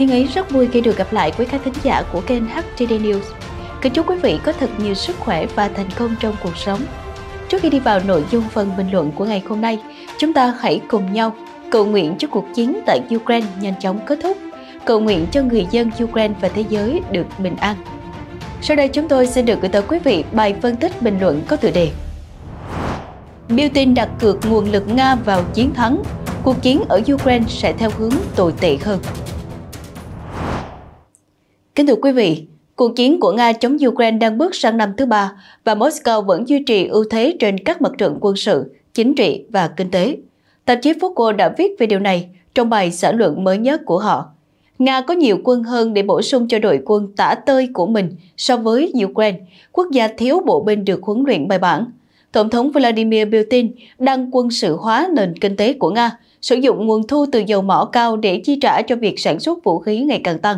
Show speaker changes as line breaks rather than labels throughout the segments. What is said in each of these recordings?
Thiên Ý rất vui khi được gặp lại quý khán thính giả của kênh HTD News. Kính chúc quý vị có thật nhiều sức khỏe và thành công trong cuộc sống. Trước khi đi vào nội dung phần bình luận của ngày hôm nay, chúng ta hãy cùng nhau cầu nguyện cho cuộc chiến tại Ukraine nhanh chóng kết thúc, cầu nguyện cho người dân Ukraine và thế giới được bình an. Sau đây chúng tôi xin được gửi tới quý vị bài phân tích bình luận có tựa đề Putin đặt cược nguồn lực Nga vào chiến thắng, cuộc chiến ở Ukraine sẽ theo hướng tồi tệ hơn. Kính thưa quý vị, cuộc chiến của Nga chống Ukraine đang bước sang năm thứ ba và Moscow vẫn duy trì ưu thế trên các mặt trận quân sự, chính trị và kinh tế. Tạp chí Foucault đã viết về điều này trong bài xã luận mới nhất của họ. Nga có nhiều quân hơn để bổ sung cho đội quân tả tơi của mình so với Ukraine, quốc gia thiếu bộ binh được huấn luyện bài bản. Tổng thống Vladimir Putin đang quân sự hóa nền kinh tế của Nga, sử dụng nguồn thu từ dầu mỏ cao để chi trả cho việc sản xuất vũ khí ngày càng tăng.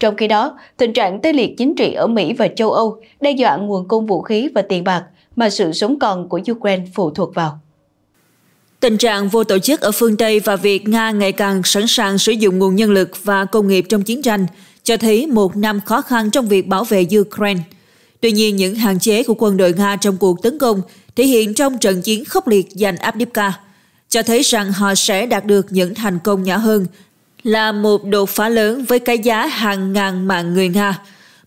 Trong khi đó, tình trạng tê liệt chính trị ở Mỹ và châu Âu đe dọa nguồn cung vũ khí và tiền bạc mà sự sống còn của Ukraine phụ thuộc vào.
Tình trạng vô tổ chức ở phương Tây và việc Nga ngày càng sẵn sàng sử dụng nguồn nhân lực và công nghiệp trong chiến tranh cho thấy một năm khó khăn trong việc bảo vệ Ukraine. Tuy nhiên, những hạn chế của quân đội Nga trong cuộc tấn công thể hiện trong trận chiến khốc liệt giành Abdivka, cho thấy rằng họ sẽ đạt được những thành công nhỏ hơn là một đột phá lớn với cái giá hàng ngàn mạng người Nga.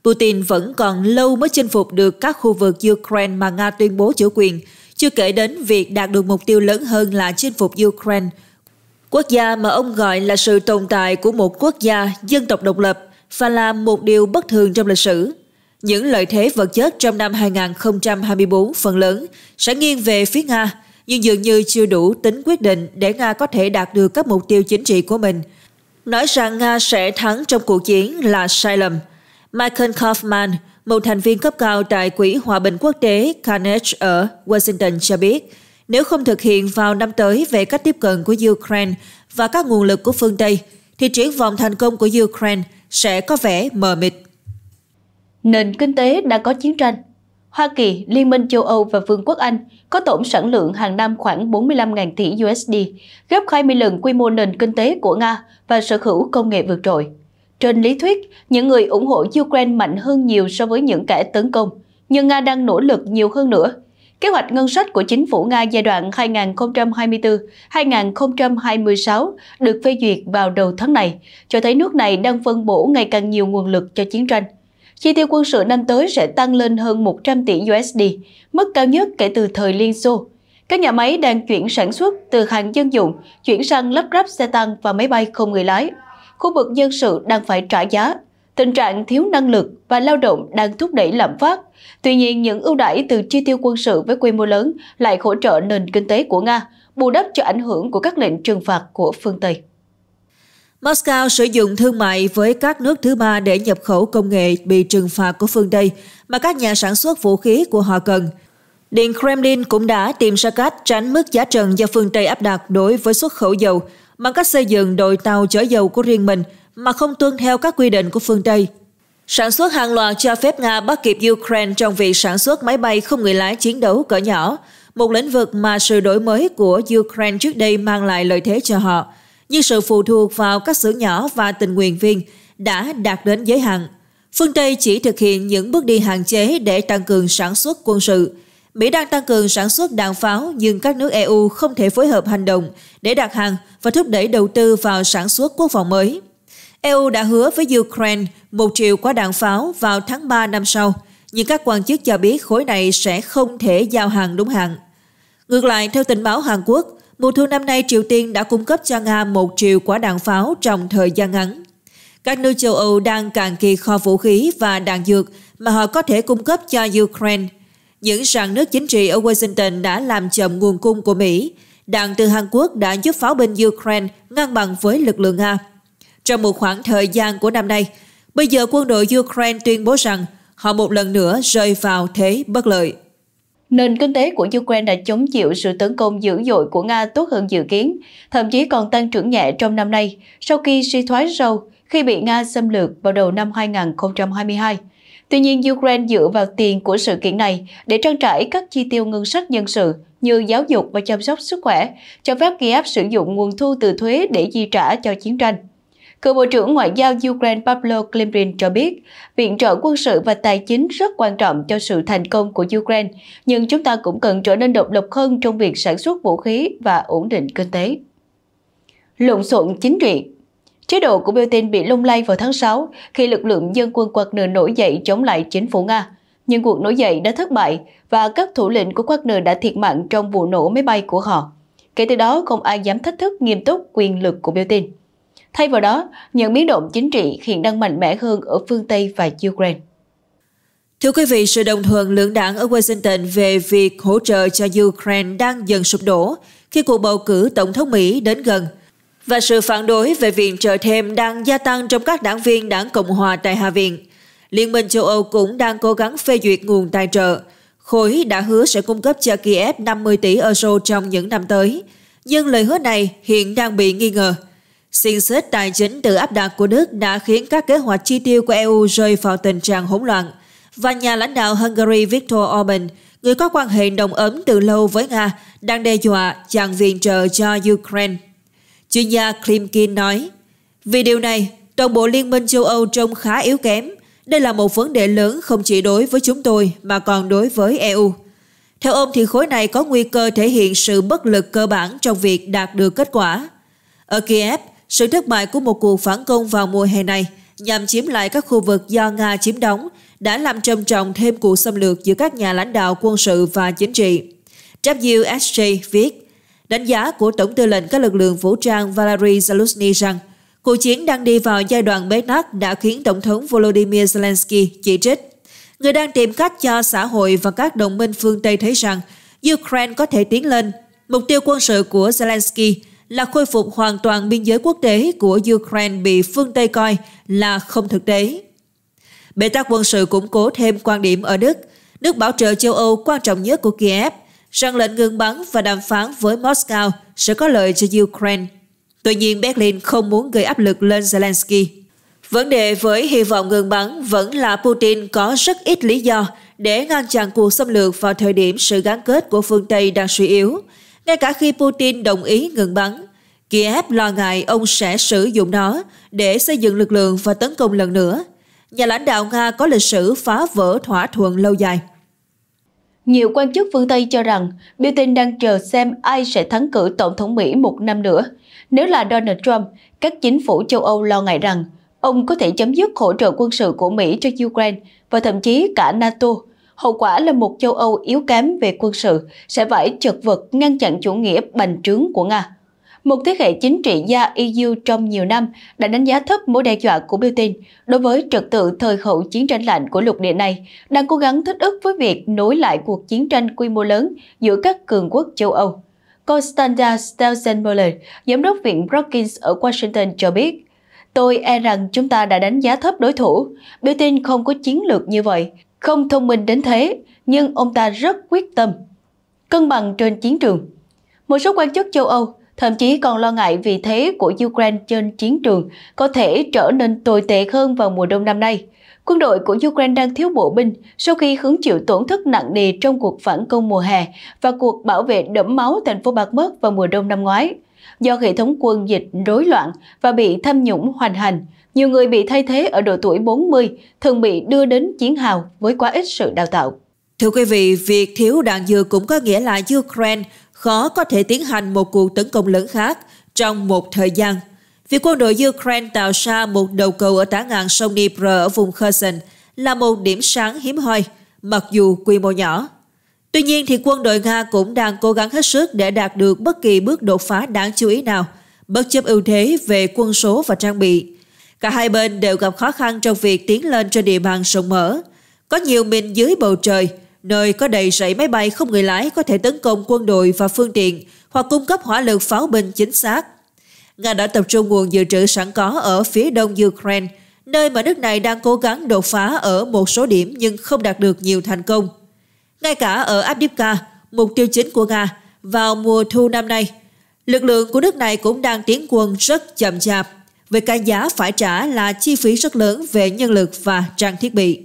Putin vẫn còn lâu mới chinh phục được các khu vực Ukraine mà Nga tuyên bố chủ quyền, chưa kể đến việc đạt được mục tiêu lớn hơn là chinh phục Ukraine. Quốc gia mà ông gọi là sự tồn tại của một quốc gia dân tộc độc lập và là một điều bất thường trong lịch sử. Những lợi thế vật chất trong năm 2024 phần lớn sẽ nghiêng về phía Nga, nhưng dường như chưa đủ tính quyết định để Nga có thể đạt được các mục tiêu chính trị của mình – Nói rằng Nga sẽ thắng trong cuộc chiến là sai lầm. Michael Kaufman, một thành viên cấp cao tại Quỹ Hòa bình Quốc tế Carnegie ở Washington cho biết, nếu không thực hiện vào năm tới về cách tiếp cận của Ukraine và các nguồn lực của phương Tây, thì triển vọng thành công của Ukraine sẽ có vẻ mờ mịt. Nền kinh tế đã có chiến
tranh, Hoa Kỳ, Liên minh châu Âu và Vương quốc Anh có tổng sản lượng hàng năm khoảng 45.000 tỷ USD, gấp 20 lần quy mô nền kinh tế của Nga và sở hữu công nghệ vượt trội. Trên lý thuyết, những người ủng hộ Ukraine mạnh hơn nhiều so với những kẻ tấn công, nhưng Nga đang nỗ lực nhiều hơn nữa. Kế hoạch ngân sách của chính phủ Nga giai đoạn 2024-2026 được phê duyệt vào đầu tháng này, cho thấy nước này đang phân bổ ngày càng nhiều nguồn lực cho chiến tranh chi tiêu quân sự năm tới sẽ tăng lên hơn 100 tỷ USD, mức cao nhất kể từ thời Liên Xô. Các nhà máy đang chuyển sản xuất từ hàng dân dụng, chuyển sang lắp ráp xe tăng và máy bay không người lái. Khu vực dân sự đang phải trả giá. Tình trạng thiếu năng lực và lao động đang thúc đẩy lạm phát. Tuy nhiên, những ưu đãi từ chi tiêu quân sự với quy mô lớn lại hỗ trợ nền kinh tế của Nga,
bù đắp cho ảnh hưởng của các lệnh trừng phạt của phương Tây. Moscow sử dụng thương mại với các nước thứ ba để nhập khẩu công nghệ bị trừng phạt của phương Tây mà các nhà sản xuất vũ khí của họ cần. Điện Kremlin cũng đã tìm ra cách tránh mức giá trần do phương Tây áp đặt đối với xuất khẩu dầu bằng cách xây dựng đội tàu chở dầu của riêng mình mà không tuân theo các quy định của phương Tây. Sản xuất hàng loạt cho phép Nga bắt kịp Ukraine trong việc sản xuất máy bay không người lái chiến đấu cỡ nhỏ, một lĩnh vực mà sự đổi mới của Ukraine trước đây mang lại lợi thế cho họ – như sự phụ thuộc vào các xưởng nhỏ và tình nguyện viên đã đạt đến giới hạn. Phương Tây chỉ thực hiện những bước đi hạn chế để tăng cường sản xuất quân sự. Mỹ đang tăng cường sản xuất đạn pháo nhưng các nước EU không thể phối hợp hành động để đặt hàng và thúc đẩy đầu tư vào sản xuất quốc phòng mới. EU đã hứa với Ukraine một triệu quả đạn pháo vào tháng 3 năm sau, nhưng các quan chức cho biết khối này sẽ không thể giao hàng đúng hạn. Ngược lại, theo tình báo Hàn Quốc, Mùa thu năm nay, Triều Tiên đã cung cấp cho Nga một triệu quả đạn pháo trong thời gian ngắn. Các nước châu Âu đang cạn kỳ kho vũ khí và đạn dược mà họ có thể cung cấp cho Ukraine. Những sàn nước chính trị ở Washington đã làm chậm nguồn cung của Mỹ. Đạn từ Hàn Quốc đã giúp pháo binh Ukraine ngang bằng với lực lượng Nga. Trong một khoảng thời gian của năm nay, bây giờ quân đội Ukraine tuyên bố rằng họ một lần nữa rơi vào thế bất lợi. Nền kinh tế của Ukraine đã chống chịu sự tấn công dữ dội
của Nga tốt hơn dự kiến, thậm chí còn tăng trưởng nhẹ trong năm nay sau khi suy thoái sâu khi bị Nga xâm lược vào đầu năm 2022. Tuy nhiên, Ukraine dựa vào tiền của sự kiện này để trang trải các chi tiêu ngân sách nhân sự như giáo dục và chăm sóc sức khỏe, cho phép Kiev sử dụng nguồn thu từ thuế để chi trả cho chiến tranh. Cựu Bộ trưởng Ngoại giao Ukraine Pablo Klimkin cho biết, viện trợ quân sự và tài chính rất quan trọng cho sự thành công của Ukraine, nhưng chúng ta cũng cần trở nên độc lập hơn trong việc sản xuất vũ khí và ổn định kinh tế. Lộn xộn chính trị Chế độ của Putin bị lung lay vào tháng 6 khi lực lượng dân quân Wagner nổi dậy chống lại chính phủ Nga. Nhưng cuộc nổi dậy đã thất bại và các thủ lĩnh của Wagner đã thiệt mạng trong vụ nổ máy bay của họ. Kể từ đó, không ai dám thách thức nghiêm túc quyền lực của Putin. Thay vào đó, những biến động chính trị hiện đang
mạnh mẽ hơn ở phương Tây và Ukraine. Thưa quý vị, sự đồng thuận lưỡng đảng ở Washington về việc hỗ trợ cho Ukraine đang dần sụp đổ khi cuộc bầu cử Tổng thống Mỹ đến gần và sự phản đối về viện trợ thêm đang gia tăng trong các đảng viên đảng Cộng hòa tại Hạ viện. Liên minh châu Âu cũng đang cố gắng phê duyệt nguồn tài trợ. Khối đã hứa sẽ cung cấp cho Kiev 50 tỷ euro trong những năm tới, nhưng lời hứa này hiện đang bị nghi ngờ – Sinh xếp tài chính từ áp đặt của Đức đã khiến các kế hoạch chi tiêu của EU rơi vào tình trạng hỗn loạn. Và nhà lãnh đạo Hungary Viktor Orbán, người có quan hệ đồng ấm từ lâu với Nga, đang đe dọa chặn viện trợ cho Ukraine. Chuyên gia Klimkin nói, vì điều này, toàn bộ Liên minh châu Âu trông khá yếu kém. Đây là một vấn đề lớn không chỉ đối với chúng tôi mà còn đối với EU. Theo ông thì khối này có nguy cơ thể hiện sự bất lực cơ bản trong việc đạt được kết quả. Ở Kiev, sự thất bại của một cuộc phản công vào mùa hè này nhằm chiếm lại các khu vực do Nga chiếm đóng đã làm trầm trọng thêm cuộc xâm lược giữa các nhà lãnh đạo quân sự và chính trị. WSJ viết, đánh giá của Tổng tư lệnh các lực lượng vũ trang Valery Zaluzny rằng cuộc chiến đang đi vào giai đoạn bế tắc đã khiến Tổng thống Volodymyr Zelensky chỉ trích. Người đang tìm cách cho xã hội và các đồng minh phương Tây thấy rằng Ukraine có thể tiến lên. Mục tiêu quân sự của Zelensky là khôi phục hoàn toàn biên giới quốc tế của Ukraine bị phương Tây coi là không thực tế. Bệ tắc quân sự củng cố thêm quan điểm ở Đức, nước bảo trợ châu Âu quan trọng nhất của Kiev, rằng lệnh ngừng bắn và đàm phán với Moscow sẽ có lợi cho Ukraine. Tuy nhiên, Berlin không muốn gây áp lực lên Zelensky. Vấn đề với hy vọng ngừng bắn vẫn là Putin có rất ít lý do để ngăn chặn cuộc xâm lược vào thời điểm sự gắn kết của phương Tây đang suy yếu. Ngay cả khi Putin đồng ý ngừng bắn, Kiev lo ngại ông sẽ sử dụng nó để xây dựng lực lượng và tấn công lần nữa. Nhà lãnh đạo Nga có lịch sử phá vỡ thỏa thuận lâu
dài. Nhiều quan chức phương Tây cho rằng Putin đang chờ xem ai sẽ thắng cử Tổng thống Mỹ một năm nữa. Nếu là Donald Trump, các chính phủ châu Âu lo ngại rằng ông có thể chấm dứt hỗ trợ quân sự của Mỹ cho Ukraine và thậm chí cả NATO hậu quả là một châu Âu yếu kém về quân sự sẽ phải chật vật ngăn chặn chủ nghĩa bành trướng của Nga. Một thế hệ chính trị gia EU trong nhiều năm đã đánh giá thấp mối đe dọa của Putin đối với trật tự thời hậu chiến tranh lạnh của lục địa này, đang cố gắng thích ứng với việc nối lại cuộc chiến tranh quy mô lớn giữa các cường quốc châu Âu. Constanta Stelzenmuller, giám đốc viện Brookings ở Washington cho biết, Tôi e rằng chúng ta đã đánh giá thấp đối thủ. Putin không có chiến lược như vậy. Không thông minh đến thế, nhưng ông ta rất quyết tâm. Cân bằng trên chiến trường. Một số quan chức châu Âu thậm chí còn lo ngại vị thế của Ukraine trên chiến trường có thể trở nên tồi tệ hơn vào mùa đông năm nay. Quân đội của Ukraine đang thiếu bộ binh sau khi hứng chịu tổn thất nặng nề trong cuộc phản công mùa hè và cuộc bảo vệ đẫm máu thành phố Bạc Mất vào mùa đông năm ngoái. Do hệ thống quân dịch rối loạn và bị thâm nhũng hoành hành, nhiều người bị thay thế ở độ tuổi 40 thường bị đưa đến chiến hào với quá ít sự đào tạo.
Thưa quý vị, việc thiếu đạn dược cũng có nghĩa là Ukraine khó có thể tiến hành một cuộc tấn công lớn khác trong một thời gian. Việc quân đội Ukraine tạo ra một đầu cầu ở tả ngạn sông Dnipro ở vùng Kherson là một điểm sáng hiếm hoi, mặc dù quy mô nhỏ. Tuy nhiên thì quân đội Nga cũng đang cố gắng hết sức để đạt được bất kỳ bước đột phá đáng chú ý nào, bất chấp ưu thế về quân số và trang bị. Cả hai bên đều gặp khó khăn trong việc tiến lên trên địa bàn rộng mở. Có nhiều mìn dưới bầu trời, nơi có đầy rẫy máy bay không người lái có thể tấn công quân đội và phương tiện hoặc cung cấp hỏa lực pháo binh chính xác. Nga đã tập trung nguồn dự trữ sẵn có ở phía đông Ukraine, nơi mà nước này đang cố gắng đột phá ở một số điểm nhưng không đạt được nhiều thành công. Ngay cả ở Abdivka, mục tiêu chính của Nga, vào mùa thu năm nay, lực lượng của nước này cũng đang tiến quân rất chậm chạp về cái giá phải trả là chi phí rất lớn về nhân lực và trang thiết bị.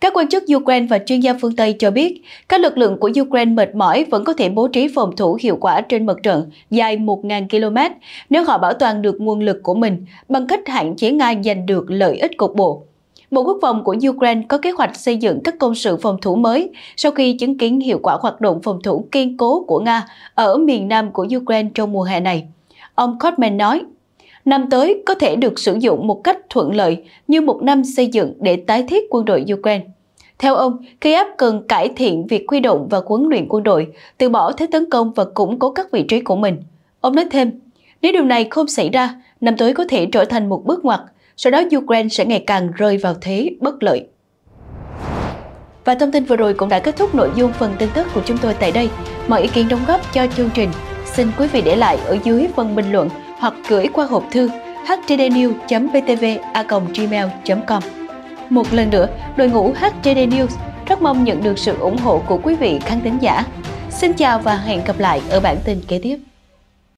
Các quan chức
Ukraine và chuyên gia phương Tây cho biết, các lực lượng của Ukraine mệt mỏi vẫn có thể bố trí phòng thủ hiệu quả trên mặt trận dài 1.000 km nếu họ bảo toàn được nguồn lực của mình bằng cách hạn chế Nga giành được lợi ích cục bộ. Bộ Quốc phòng của Ukraine có kế hoạch xây dựng các công sự phòng thủ mới sau khi chứng kiến hiệu quả hoạt động phòng thủ kiên cố của Nga ở miền nam của Ukraine trong mùa hè này. Ông Kotman nói, Năm tới có thể được sử dụng một cách thuận lợi như một năm xây dựng để tái thiết quân đội Ukraine. Theo ông, Kiev cần cải thiện việc quy động và huấn luyện quân đội, từ bỏ thế tấn công và củng cố các vị trí của mình. Ông nói thêm, nếu điều này không xảy ra, năm tới có thể trở thành một bước ngoặt, sau đó Ukraine sẽ ngày càng rơi vào thế bất lợi. Và thông tin vừa rồi cũng đã kết thúc nội dung phần tin tức của chúng tôi tại đây. Mọi ý kiến đóng góp cho chương trình, xin quý vị để lại ở dưới phần bình luận hoặc gửi qua hộp thư htdnews.btv.gmail.com Một lần nữa, đội ngũ HTD News rất mong nhận được sự ủng hộ của quý vị khán thính giả. Xin chào và hẹn gặp lại ở bản tin kế tiếp.